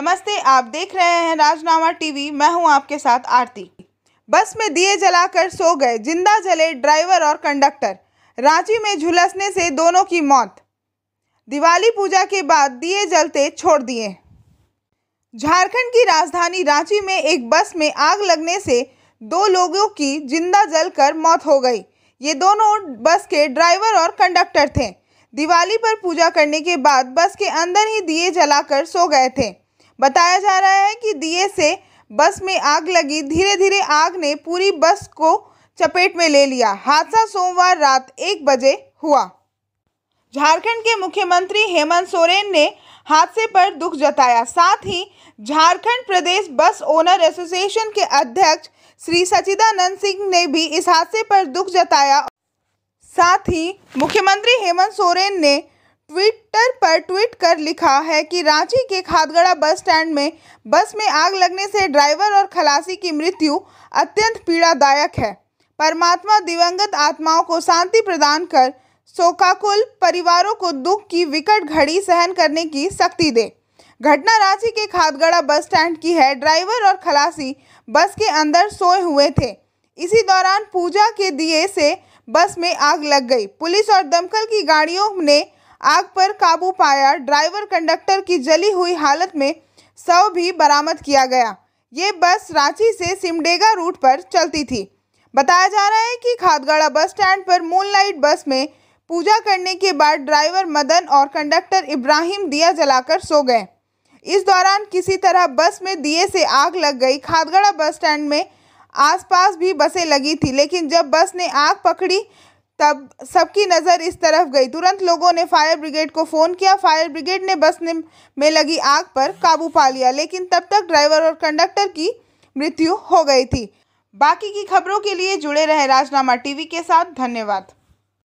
नमस्ते आप देख रहे हैं राजनामा टीवी मैं हूं आपके साथ आरती बस में दिए जलाकर सो गए जिंदा जले ड्राइवर और कंडक्टर रांची में झुलसने से दोनों की मौत दिवाली पूजा के बाद दिए जलते छोड़ दिए झारखंड की राजधानी रांची में एक बस में आग लगने से दो लोगों की जिंदा जलकर मौत हो गई ये दोनों बस के ड्राइवर और कंडक्टर थे दिवाली पर पूजा करने के बाद बस के अंदर ही दिए जलाकर सो गए थे बताया जा रहा है कि दिए से बस में आग लगी धीरे धीरे आग ने पूरी बस को चपेट में ले लिया हादसा सोमवार रात एक बजे हुआ झारखंड के मुख्यमंत्री हेमंत सोरेन ने हादसे पर दुख जताया साथ ही झारखंड प्रदेश बस ओनर एसोसिएशन के अध्यक्ष श्री सचिदानंद सिंह ने भी इस हादसे पर दुख जताया साथ ही मुख्यमंत्री हेमंत सोरेन ने ट्विटर पर ट्वीट कर लिखा है कि रांची के खादगड़ा बस स्टैंड में बस में आग लगने से ड्राइवर और खलासी की मृत्यु अत्यंत पीड़ादायक है परमात्मा दिवंगत आत्माओं को शांति प्रदान कर शोकाकुल परिवारों को दुख की विकट घड़ी सहन करने की शक्ति दे घटना रांची के खादगड़ा बस स्टैंड की है ड्राइवर और खलासी बस के अंदर सोए हुए थे इसी दौरान पूजा के दिए से बस में आग लग गई पुलिस और दमकल की गाड़ियों ने आग पर काबू पाया ड्राइवर कंडक्टर की जली हुई हालत में शव भी बरामद किया गया ये बस रांची से सिमडेगा रूट पर चलती थी बताया जा रहा है कि खादगढ़ा बस स्टैंड पर मूनलाइट बस में पूजा करने के बाद ड्राइवर मदन और कंडक्टर इब्राहिम दिया जलाकर सो गए इस दौरान किसी तरह बस में दिए से आग लग गई खादगढ़ा बस स्टैंड में आसपास भी बसें लगी थी लेकिन जब बस ने आग पकड़ी तब सबकी नज़र इस तरफ गई तुरंत लोगों ने फायर ब्रिगेड को फ़ोन किया फायर ब्रिगेड ने बस ने में लगी आग पर काबू पा लिया लेकिन तब तक ड्राइवर और कंडक्टर की मृत्यु हो गई थी बाकी की खबरों के लिए जुड़े रहे राजनामा टीवी के साथ धन्यवाद